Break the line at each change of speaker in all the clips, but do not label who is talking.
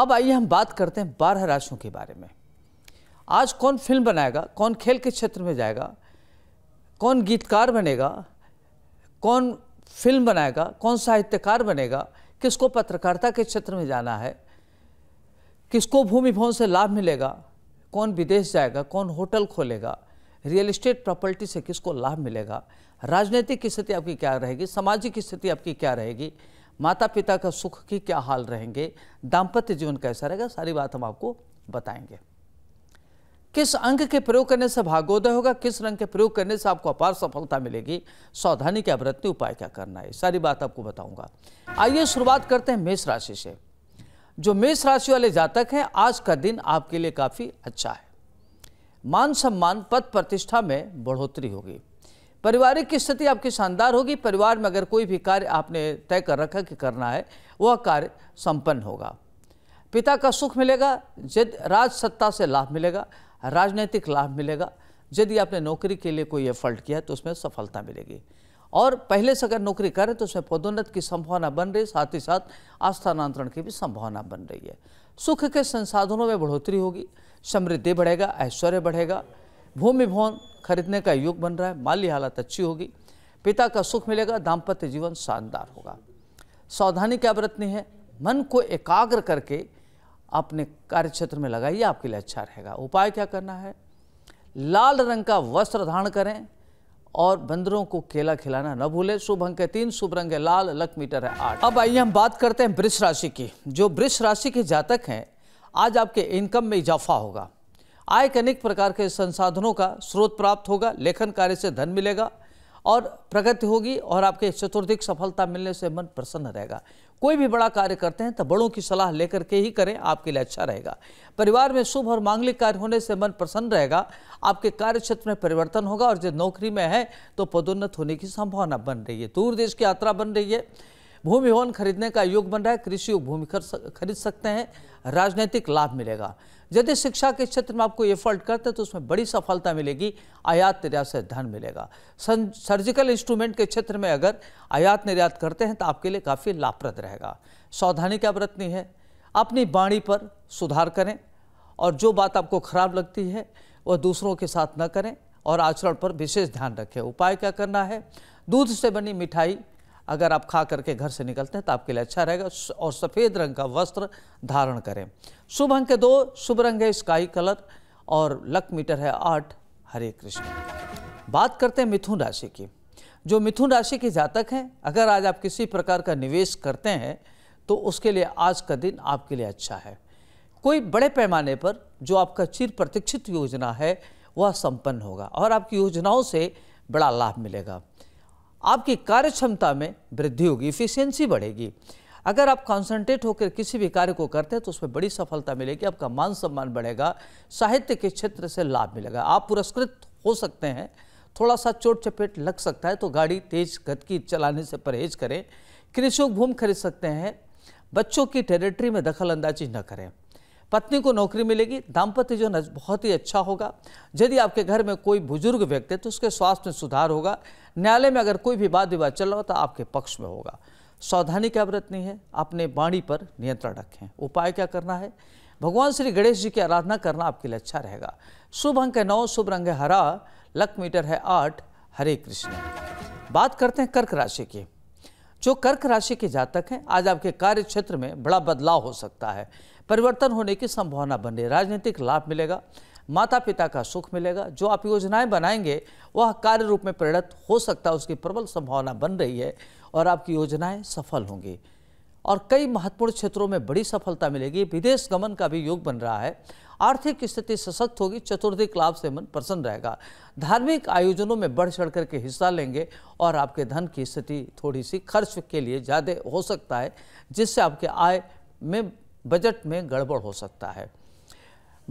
अब आइए हम बात करते हैं बारह राशियों के बारे में आज कौन फिल्म बनाएगा कौन खेल के क्षेत्र में जाएगा कौन गीतकार बनेगा कौन फिल्म बनाएगा कौन साहित्यकार बनेगा किसको पत्रकारिता के क्षेत्र में जाना है किसको भूमि भवन से लाभ मिलेगा कौन विदेश जाएगा कौन होटल खोलेगा रियल इस्टेट प्रॉपर्टी से किसको लाभ मिलेगा राजनीतिक स्थिति आपकी क्या रहेगी सामाजिक स्थिति आपकी क्या रहेगी माता पिता का सुख की क्या हाल रहेंगे दाम्पत्य जीवन कैसा रहेगा सारी बात हम आपको बताएंगे किस अंक के प्रयोग करने से भागोदय होगा किस रंग के प्रयोग करने से आपको अपार सफलता मिलेगी सावधानी के अवरत्नी उपाय क्या करना है सारी बात आपको बताऊंगा आइए शुरुआत करते हैं मेष राशि से जो मेष राशि वाले जातक हैं आज का दिन आपके लिए काफ़ी अच्छा है मान सम्मान पद प्रतिष्ठा में बढ़ोतरी होगी पारिवारिक की स्थिति आपकी शानदार होगी परिवार में अगर कोई भी कार्य आपने तय कर रखा कि करना है वह कार्य संपन्न होगा पिता का सुख मिलेगा यदि राज सत्ता से लाभ मिलेगा राजनीतिक लाभ मिलेगा यदि आपने नौकरी के लिए कोई एफर्ट किया तो उसमें सफलता मिलेगी और पहले से अगर नौकरी करें तो उसमें पदोन्नत की संभावना बन रही साथ ही साथ आस्थानांतरण की भी संभावना बन रही है सुख के संसाधनों में बढ़ोतरी होगी समृद्धि बढ़ेगा ऐश्वर्य बढ़ेगा भूमि भवन खरीदने का योग बन रहा है माली हालत अच्छी होगी पिता का सुख मिलेगा दाम्पत्य जीवन शानदार होगा सावधानी क्या बरतनी है मन को एकाग्र करके अपने क्षेत्र में लगाइए आपके लिए अच्छा रहेगा उपाय क्या करना है लाल रंग का वस्त्र धारण करें और बंदरों को केला खिलाना न भूलें शुभ अंक है तीन शुभ रंग है लाल लक मीटर है आठ अब आइए हम बात करते हैं वृक्ष राशि की जो वृक्ष राशि के जातक हैं आज आपके इनकम में इजाफा होगा आय के अनेक प्रकार के संसाधनों का स्रोत प्राप्त होगा लेखन कार्य से धन मिलेगा और प्रगति होगी और आपके चतुर्दिक सफलता मिलने से मन प्रसन्न रहेगा कोई भी बड़ा कार्य करते हैं तो बड़ों की सलाह लेकर के ही करें आपके लिए अच्छा रहेगा परिवार में शुभ और मांगलिक कार्य होने से मन प्रसन्न रहेगा आपके कार्य क्षेत्र में परिवर्तन होगा और जब नौकरी में है तो पदोन्नत होने की संभावना बन रही है दूर देश की यात्रा बन रही है भूमि भवन खरीदने का योग बन रहा है कृषि भूमि खरीद सकते हैं राजनीतिक लाभ मिलेगा यदि शिक्षा के क्षेत्र में आपको एफर्ट करते हैं तो उसमें बड़ी सफलता मिलेगी आयात निर्यात से धन मिलेगा सर्जिकल इंस्ट्रूमेंट के क्षेत्र में अगर आयात निर्यात करते हैं तो आपके लिए काफ़ी लाभप्रद रहेगा सावधानी क्या बरतनी है अपनी बाणी पर सुधार करें और जो बात आपको खराब लगती है वह दूसरों के साथ न करें और आचरण पर विशेष ध्यान रखें उपाय क्या करना है दूध से बनी मिठाई अगर आप खा करके घर से निकलते हैं तो आपके लिए अच्छा रहेगा और सफ़ेद रंग का वस्त्र धारण करें शुभ अंक दो शुभ रंग है स्काई कलर और लक मीटर है आठ हरे कृष्ण बात करते हैं मिथुन राशि की जो मिथुन राशि के जातक हैं अगर आज आप किसी प्रकार का निवेश करते हैं तो उसके लिए आज का दिन आपके लिए अच्छा है कोई बड़े पैमाने पर जो आपका चिर प्रतीक्षित योजना है वह संपन्न होगा और आपकी योजनाओं से बड़ा लाभ मिलेगा आपकी कार्य क्षमता में वृद्धि होगी इफिशियंसी बढ़ेगी अगर आप कॉन्सेंट्रेट होकर किसी भी कार्य को करते हैं तो उसमें बड़ी सफलता मिलेगी आपका मान सम्मान बढ़ेगा साहित्य के क्षेत्र से लाभ मिलेगा आप पुरस्कृत हो सकते हैं थोड़ा सा चोट चपेट लग सकता है तो गाड़ी तेज गति चलाने से परहेज करें कृषि भूमि खरीद सकते हैं बच्चों की टेरिटरी में दखल अंदाजी न करें पत्नी को नौकरी मिलेगी दाम्पत्य जीवन बहुत ही अच्छा होगा यदि आपके घर में कोई बुजुर्ग व्यक्ति है तो उसके स्वास्थ्य में सुधार होगा न्यायालय में अगर कोई भी वाद विवाद चल रहा हो तो आपके पक्ष में होगा सावधानी क्या बरतनी है अपने वाणी पर नियंत्रण रखें उपाय क्या करना है भगवान श्री गणेश जी की आराधना करना आपके लिए अच्छा रहेगा शुभ अंक है नौ शुभ रंग है हरा लक मीटर है आठ हरे कृष्ण बात करते हैं कर्क राशि की जो कर्क राशि के जातक हैं आज आपके कार्य क्षेत्र में बड़ा बदलाव हो सकता है परिवर्तन होने की संभावना बने राजनीतिक लाभ मिलेगा माता पिता का सुख मिलेगा जो आप योजनाएं बनाएंगे वह कार्य रूप में परिणत हो सकता है उसकी प्रबल संभावना बन रही है और आपकी योजनाएं सफल होंगी और कई महत्वपूर्ण क्षेत्रों में बड़ी सफलता मिलेगी विदेश गमन का भी योग बन रहा है आर्थिक स्थिति सशक्त होगी चतुर्थिक लाभ से मन प्रसन्न रहेगा धार्मिक आयोजनों में बढ़ चढ़ करके हिस्सा लेंगे और आपके धन की स्थिति थोड़ी सी खर्च के लिए ज़्यादा हो सकता है जिससे आपके आय में बजट में गड़बड़ हो सकता है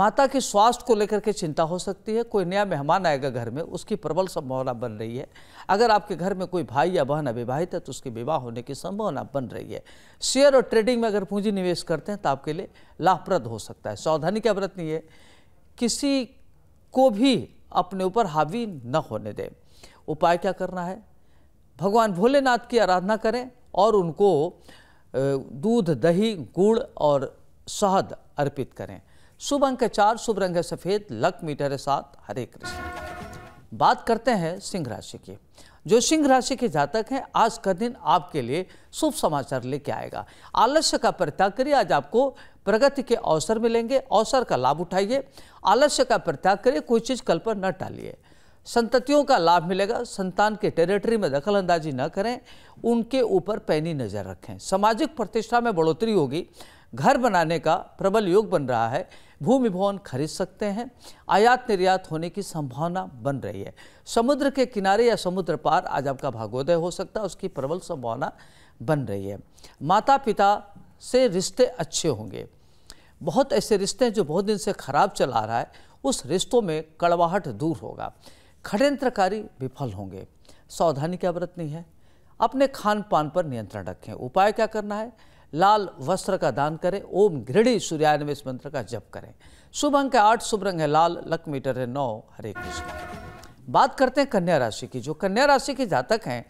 माता के स्वास्थ्य को लेकर के चिंता हो सकती है कोई नया मेहमान आएगा घर में उसकी प्रबल संभावना बन रही है अगर आपके घर में कोई भाई या बहन अविवाहित है तो उसके विवाह होने की संभावना बन रही है शेयर और ट्रेडिंग में अगर पूंजी निवेश करते हैं तो आपके लिए लाभप्रद हो सकता है सावधानी क्या बरतनी है किसी को भी अपने ऊपर हावी न होने दें उपाय क्या करना है भगवान भोलेनाथ की आराधना करें और उनको दूध दही गुड़ और शहद अर्पित करें शुभ अंक है चार शुभ रंग है सफेद लक मीटर है सात हरे कृष्ण बात करते हैं सिंह राशि की जो सिंह राशि के जातक हैं आज का दिन आपके लिए शुभ समाचार लेके आएगा आलस्य का परित्याग करिए आज आपको प्रगति के अवसर मिलेंगे अवसर का लाभ उठाइए आलस्य का परित्याग करिए कोई चीज़ कल पर न टालिए संततियों का लाभ मिलेगा संतान के टेरिटरी में दखल अंदाजी न करें उनके ऊपर पैनी नज़र रखें सामाजिक प्रतिष्ठा में बढ़ोतरी होगी घर बनाने का प्रबल योग बन रहा है भूमि भवन खरीद सकते हैं आयात निर्यात होने की संभावना बन रही है समुद्र के किनारे या समुद्र पार आज आपका भागोदय हो सकता है उसकी प्रबल संभावना बन रही है माता पिता से रिश्ते अच्छे होंगे बहुत ऐसे रिश्ते हैं जो बहुत दिन से खराब चला रहा है उस रिश्तों में कड़वाहट दूर होगा खडयंत्रकारी विफल होंगे सावधानी क्या बरतनी है अपने खान पान पर नियंत्रण रखें उपाय क्या करना है लाल वस्त्र का दान करें ओम घृणी सूर्याय में मंत्र का जप करें शुभ अंक है आठ शुभ रंग है लाल लक मीटर है नौ हरे कृष्ण बात करते हैं कन्या राशि की जो कन्या राशि के जातक हैं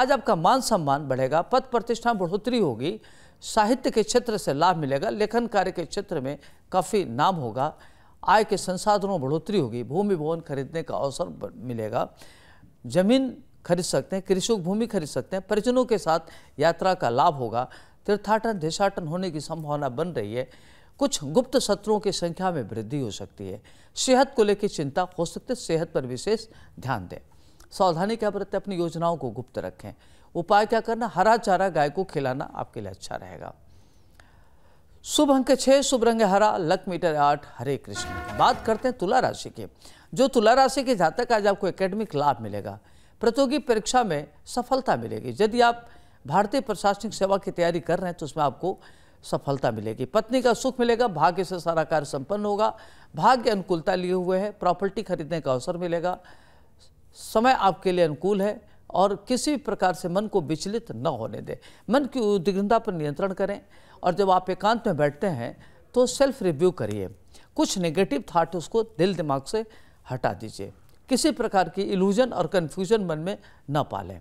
आज आपका मान सम्मान बढ़ेगा पद प्रतिष्ठा बढ़ोतरी होगी साहित्य के क्षेत्र से लाभ मिलेगा लेखन कार्य के क्षेत्र में काफ़ी नाम होगा आय के संसाधनों में बढ़ोतरी होगी भूमि भवन खरीदने का अवसर मिलेगा जमीन खरीद सकते हैं कृषि भूमि खरीद सकते हैं परिजनों के साथ यात्रा का लाभ होगा तीर्थाटन देशाटन होने की संभावना बन रही है कुछ गुप्त शत्रुओं की संख्या में वृद्धि हो सकती है सेहत को लेकर चिंता हो सकती है सेहत पर विशेष ध्यान दें सावधानी के प्रति अपनी योजनाओं को गुप्त रखें उपाय क्या करना हरा चारा गाय को खिलाना आपके लिए अच्छा रहेगा शुभ अंक छह शुभ रंग हरा लक मीटर आठ हरे कृष्ण बात करते हैं तुला राशि के जो तुला राशि के जातक आज आपको एकेडमिक लाभ मिलेगा प्रतियोगी परीक्षा में सफलता मिलेगी यदि आप भारतीय प्रशासनिक सेवा की तैयारी कर रहे हैं तो उसमें आपको सफलता मिलेगी पत्नी का सुख मिलेगा भाग्य से सारा कार्य संपन्न होगा भाग्य अनुकूलता लिए हुए है प्रॉपर्टी खरीदने का अवसर मिलेगा समय आपके लिए अनुकूल है और किसी भी प्रकार से मन को विचलित न होने दें मन की उद्विग्नता पर नियंत्रण करें और जब आप एकांत में बैठते हैं तो सेल्फ रिव्यू करिए कुछ नेगेटिव थाट उसको दिल दिमाग से हटा दीजिए किसी प्रकार की इल्यूजन और कन्फ्यूजन मन में न पालें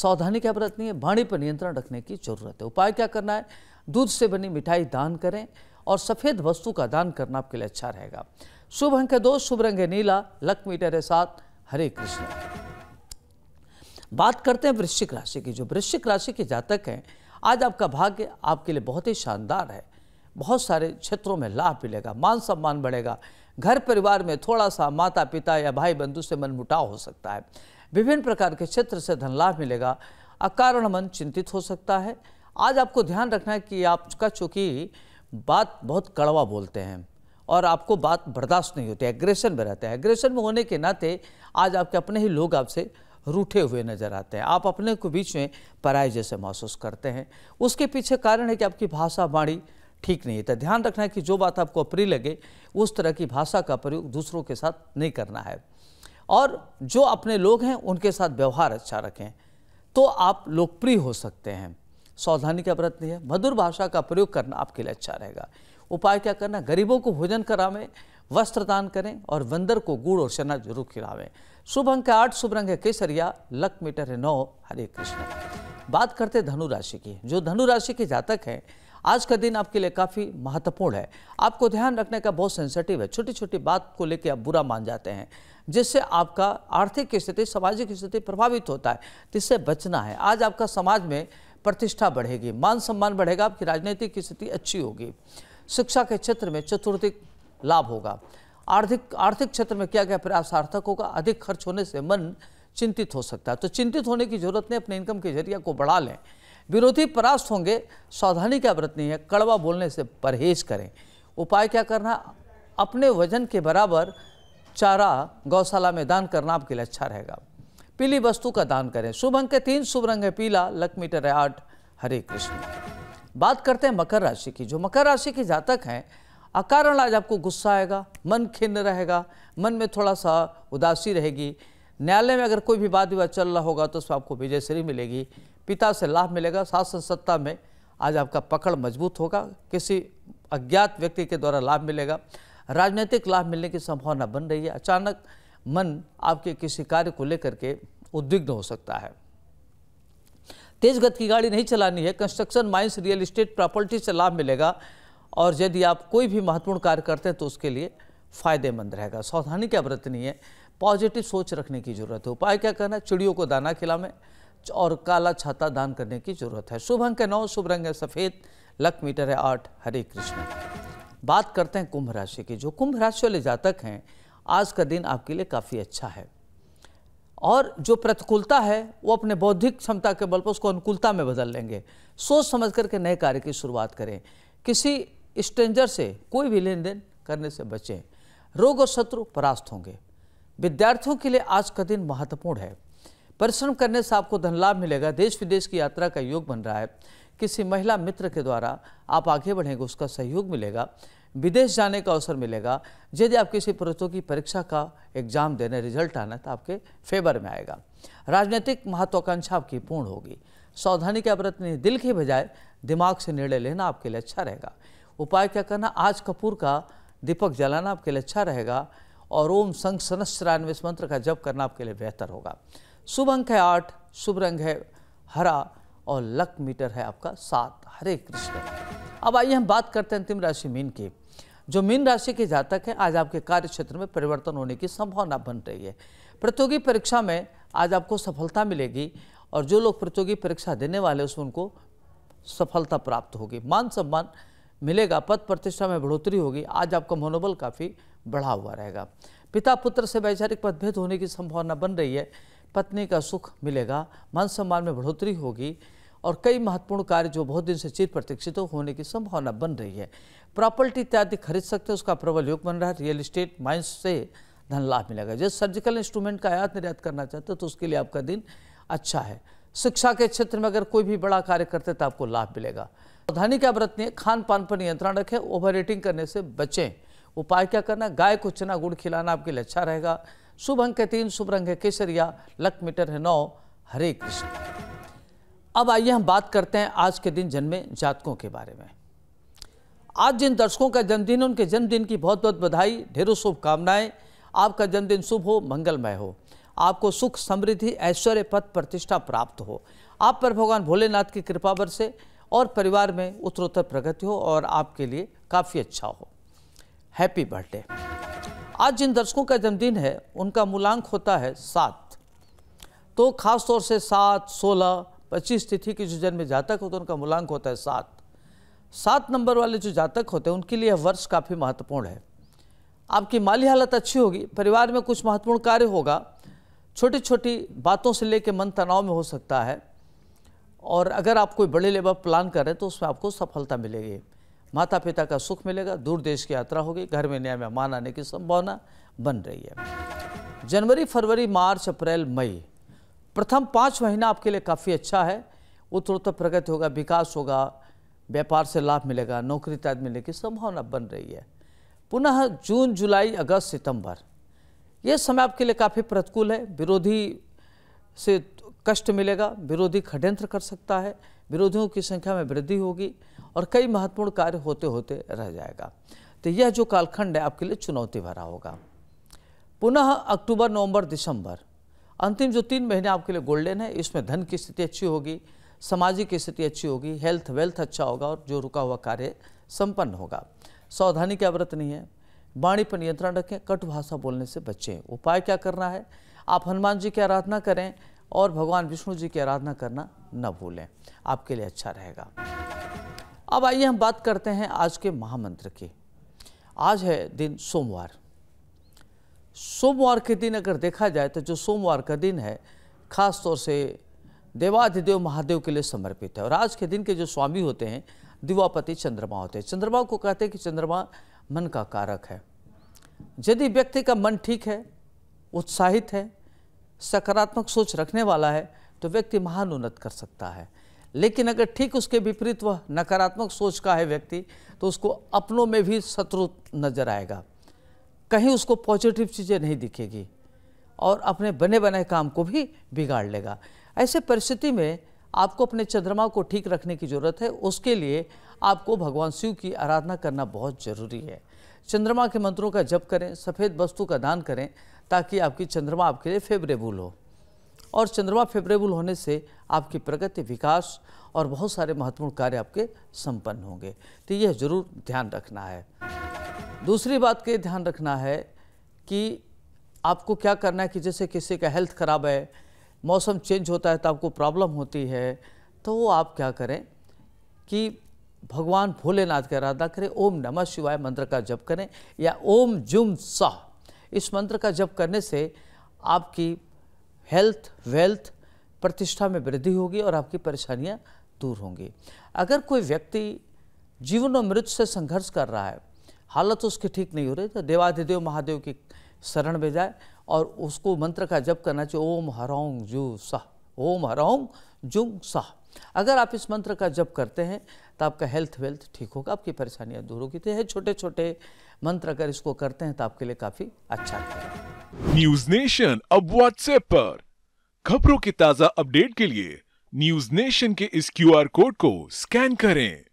सावधानी क्या बरतनी है वाणी पर नियंत्रण रखने की जरूरत है उपाय क्या करना है दूध से बनी मिठाई दान करें और सफ़ेद वस्तु का दान करना आपके लिए अच्छा रहेगा शुभ अंक है दो शुभ रंग है नीला लक मीटर है सात हरे कृष्ण बात करते हैं वृश्चिक राशि की जो वृश्चिक राशि के जातक हैं आज आपका भाग्य आपके लिए बहुत ही शानदार है बहुत सारे क्षेत्रों में लाभ मिलेगा मान सम्मान बढ़ेगा घर परिवार में थोड़ा सा माता पिता या भाई बंधु से मनमुटाव हो सकता है विभिन्न प्रकार के क्षेत्र से धन लाभ मिलेगा अकारण मन चिंतित हो सकता है आज आपको ध्यान रखना है कि आपका चूँकि बात बहुत कड़वा बोलते हैं और आपको बात बर्दाश्त नहीं होती एग्रेशन में रहते हैं एग्रेशन में होने के नाते आज आपके अपने ही लोग आपसे रूठे हुए नजर आते हैं आप अपने को बीच में पराय जैसे महसूस करते हैं उसके पीछे कारण है कि आपकी भाषा वाणी ठीक नहीं है तो ध्यान रखना है कि जो बात आपको अप्रिय लगे उस तरह की भाषा का प्रयोग दूसरों के साथ नहीं करना है और जो अपने लोग हैं उनके साथ व्यवहार अच्छा रखें तो आप लोकप्रिय हो सकते हैं सावधानी का व्रत नहीं है मधुर भाषा का प्रयोग करना आपके लिए अच्छा रहेगा उपाय क्या करना गरीबों को भोजन करावें वस्त्र दान करें और वंदर को गुड़ और चना जरूर खिलावें शुभ अंक आठ शुभ रंग है केसरिया लक मीटर है नौ हरे कृष्ण बात करते धनु राशि की जो धनु राशि के जातक हैं आज का दिन आपके लिए काफ़ी महत्वपूर्ण है आपको ध्यान रखने का बहुत सेंसिटिव है छोटी छोटी बात को लेकर आप बुरा मान जाते हैं जिससे आपका आर्थिक स्थिति सामाजिक स्थिति प्रभावित होता है जिससे बचना है आज आपका समाज में प्रतिष्ठा बढ़ेगी मान सम्मान बढ़ेगा आपकी राजनीतिक स्थिति अच्छी होगी शिक्षा के क्षेत्र में चतुर्थिक लाभ होगा आर्थिक आर्थिक क्षेत्र में क्या क्या प्रयास सार्थक होगा अधिक खर्च होने से मन चिंतित हो सकता है तो चिंतित होने की जरूरत नहीं अपने इनकम के जरिए को बढ़ा लें विरोधी परास्त होंगे सावधानी क्या बरतनी है कड़वा बोलने से परहेज करें उपाय क्या करना अपने वजन के बराबर चारा गौशाला में दान करना आपके लिए अच्छा रहेगा पीली वस्तु का दान करें शुभ अंक है तीन शुभ रंग है पीला लक मीटर है आठ हरे कृष्ण बात करते हैं मकर राशि की जो मकर राशि के जातक हैं अकारण आज आपको गुस्सा आएगा मन खिन्न रहेगा मन में थोड़ा सा उदासी रहेगी न्यायालय में अगर कोई भी वाद विवाद चल रहा होगा तो उसमें आपको विजय श्री मिलेगी पिता से लाभ मिलेगा शासन सत्ता में आज आपका पकड़ मजबूत होगा किसी अज्ञात व्यक्ति के द्वारा लाभ मिलेगा राजनीतिक लाभ मिलने की संभावना बन रही है अचानक मन आपके किसी कार्य को लेकर के उद्विग्न हो सकता है तेज गति की गाड़ी नहीं चलानी है construction mines real estate property से लाभ मिलेगा और यदि आप कोई भी महत्वपूर्ण कार्य करते हैं तो उसके लिए फायदेमंद रहेगा सावधानी क्या बरतनी है पॉजिटिव सोच रखने की जरूरत है उपाय क्या करना है चिड़ियों को दाना खिलावें और काला छाता दान करने की जरूरत है शुभ अंक है नौ शुभ रंग है सफ़ेद लक मीटर है आठ हरे कृष्ण बात करते हैं कुंभ राशि की जो कुंभ राशि वाले जातक हैं आज का दिन आपके लिए काफ़ी अच्छा है और जो प्रतिकूलता है वो अपने बौद्धिक क्षमता के बल पर उसको अनुकूलता में बदल लेंगे सोच समझ करके नए कार्य की शुरुआत करें किसी स्ट्रेंजर से कोई भी लेन देन करने से बचें रोग और शत्रु परास्त होंगे विद्यार्थियों के लिए आज का दिन महत्वपूर्ण है परिश्रम करने से आपको धन लाभ मिलेगा देश विदेश की यात्रा का योग बन रहा है किसी महिला मित्र के द्वारा आप आगे बढ़ेंगे उसका सहयोग मिलेगा विदेश जाने का अवसर मिलेगा यदि आप किसी प्रतियोगी परीक्षा का एग्जाम देने रिजल्ट आना तो आपके फेवर में आएगा राजनीतिक महत्वाकांक्षा आपकी पूर्ण होगी सावधानी के अपरतनी दिल के बजाय दिमाग से निर्णय लेना आपके लिए अच्छा रहेगा उपाय क्या करना आज कपूर का दीपक जलाना आपके लिए अच्छा रहेगा और ओम संघ सनस्त्रानवे मंत्र का जप करना आपके लिए बेहतर होगा शुभ अंक है आठ शुभ रंग है हरा और लक मीटर है आपका सात हरे कृष्ण अब आइए हम बात करते हैं अंतिम राशि मीन की जो मीन राशि के जातक हैं आज आपके कार्य क्षेत्र में परिवर्तन होने की संभावना बन रही है प्रतियोगी परीक्षा में आज आपको सफलता मिलेगी और जो लोग प्रतियोगी परीक्षा देने वाले उसमें उनको सफलता प्राप्त होगी मान सम्मान मिलेगा पद प्रतिष्ठा में बढ़ोतरी होगी आज आपका मनोबल काफ़ी बढ़ा हुआ रहेगा पिता पुत्र से वैचारिक मतभेद होने की संभावना बन रही है पत्नी का सुख मिलेगा मान सम्मान में बढ़ोतरी होगी और कई महत्वपूर्ण कार्य जो बहुत दिन से चिर प्रतीक्षित होने की संभावना बन रही है प्रॉपर्टी इत्यादि खरीद सकते हैं उसका प्रबल योग बन रहा है रियल इस्टेट माइंस से धन लाभ मिलेगा जैसे सर्जिकल इंस्ट्रूमेंट का आयात निर्यात करना चाहते हो तो उसके लिए आपका दिन अच्छा है शिक्षा के क्षेत्र में अगर कोई भी बड़ा कार्य करते तो आपको लाभ मिलेगा सावधानी क्या बरतनी है खान पान पर नियंत्रण रखें ओवर करने से बचें उपाय क्या करना गाय को चना गुड़ खिलाना आपके लिए अच्छा रहेगा शुभ अंक है तीन शुभ रंग है केसरिया लक मीटर है नौ हरे कृष्ण अब आइए हम बात करते हैं आज के दिन जन्मे जातकों के बारे में आज जिन दर्शकों का जन्मदिन है उनके जन्मदिन की बहुत बहुत बधाई ढेरों शुभकामनाएं आपका जन्मदिन शुभ हो मंगलमय हो आपको सुख समृद्धि ऐश्वर्य पद प्रतिष्ठा प्राप्त हो आप पर भगवान भोलेनाथ की कृपा बरसे और परिवार में उत्तरोत्तर प्रगति हो और आपके लिए काफ़ी अच्छा हो हैप्पी बर्थडे आज जिन दर्शकों का जन्मदिन है उनका मूलांक होता है सात तो खास तौर से सात सोलह पच्चीस तिथि के जो जन्म जातक होते हैं उनका मूलांक होता है सात सात नंबर वाले जो जातक होते हैं उनके लिए वर्ष काफ़ी महत्वपूर्ण है आपकी माली हालत अच्छी होगी परिवार में कुछ महत्वपूर्ण कार्य होगा छोटी छोटी बातों से लेकर मन तनाव में हो सकता है और अगर आप कोई बड़े लेवल प्लान करें तो उसमें आपको सफलता मिलेगी माता पिता का सुख मिलेगा दूर देश की यात्रा होगी घर में नया मेहमान आने की संभावना बन रही है जनवरी फरवरी मार्च अप्रैल मई प्रथम पाँच महीना आपके लिए काफ़ी अच्छा है उत्तरोत्तर प्रगति होगा विकास होगा व्यापार से लाभ मिलेगा नौकरी तैयार मिलने की संभावना बन रही है पुनः जून जुलाई अगस्त सितंबर यह समय आपके लिए काफ़ी प्रतिकूल है विरोधी से कष्ट मिलेगा विरोधी षड्यंत्र कर सकता है विरोधियों की संख्या में वृद्धि होगी और कई महत्वपूर्ण कार्य होते होते रह जाएगा तो यह जो कालखंड है आपके लिए चुनौती भरा होगा पुनः अक्टूबर नवंबर दिसंबर अंतिम जो तीन महीने आपके लिए गोल्डन है इसमें धन की स्थिति अच्छी होगी सामाजिक स्थिति अच्छी होगी हेल्थ वेल्थ अच्छा होगा और जो रुका हुआ कार्य संपन्न होगा सावधानी की व्रत नहीं है वाणी पर नियंत्रण रखें कट भाषा बोलने से बचें उपाय क्या करना है आप हनुमान जी की आराधना करें और भगवान विष्णु जी की आराधना करना न भूलें आपके लिए अच्छा रहेगा अब आइए हम बात करते हैं आज के महामंत्र की आज है दिन सोमवार सोमवार के दिन अगर देखा जाए तो जो सोमवार का दिन है खास तौर से देवाधिदेव महादेव के लिए समर्पित है और आज के दिन के जो स्वामी होते हैं दिवापति चंद्रमा होते हैं चंद्रमा को कहते हैं कि चंद्रमा मन का कारक है यदि व्यक्ति का मन ठीक है उत्साहित है सकारात्मक सोच रखने वाला है तो व्यक्ति महान उन्नत कर सकता है लेकिन अगर ठीक उसके विपरीत वह नकारात्मक सोच का है व्यक्ति तो उसको अपनों में भी शत्रु नजर आएगा कहीं उसको पॉजिटिव चीज़ें नहीं दिखेगी और अपने बने बनाए काम को भी बिगाड़ लेगा ऐसे परिस्थिति में आपको अपने चंद्रमा को ठीक रखने की ज़रूरत है उसके लिए आपको भगवान शिव की आराधना करना बहुत ज़रूरी है चंद्रमा के मंत्रों का जप करें सफ़ेद वस्तु का दान करें ताकि आपकी चंद्रमा आपके लिए फेवरेबल हो और चंद्रमा फेवरेबल होने से आपकी प्रगति विकास और बहुत सारे महत्वपूर्ण कार्य आपके संपन्न होंगे तो यह जरूर ध्यान रखना है दूसरी बात के ध्यान रखना है कि आपको क्या करना है कि जैसे किसी का हेल्थ खराब है मौसम चेंज होता है तो आपको प्रॉब्लम होती है तो आप क्या करें कि भगवान भोलेनाथ की आराधना करें ओम नमः शिवाय मंत्र का जप करें या ओम जुम साह इस मंत्र का जप करने से आपकी हेल्थ वेल्थ प्रतिष्ठा में वृद्धि होगी और आपकी परेशानियां दूर होंगी अगर कोई व्यक्ति जीवन और मृत्यु से संघर्ष कर रहा है हालत उसकी ठीक नहीं हो रही तो देवाधिदेव महादेव की शरण में जाए और उसको मंत्र का जप करना चाहिए ओम हराओं जु सह ओम हराओं जुंग सह अगर आप इस मंत्र का जप करते हैं तो आपका हेल्थ वेल्थ ठीक होगा आपकी परेशानियां दूर होगी तो है छोटे छोटे मंत्र अगर इसको करते हैं तो आपके लिए काफी अच्छा न्यूज नेशन अब व्हाट्सएप पर खबरों के ताजा अपडेट के लिए न्यूज नेशन के इस क्यू कोड को स्कैन करें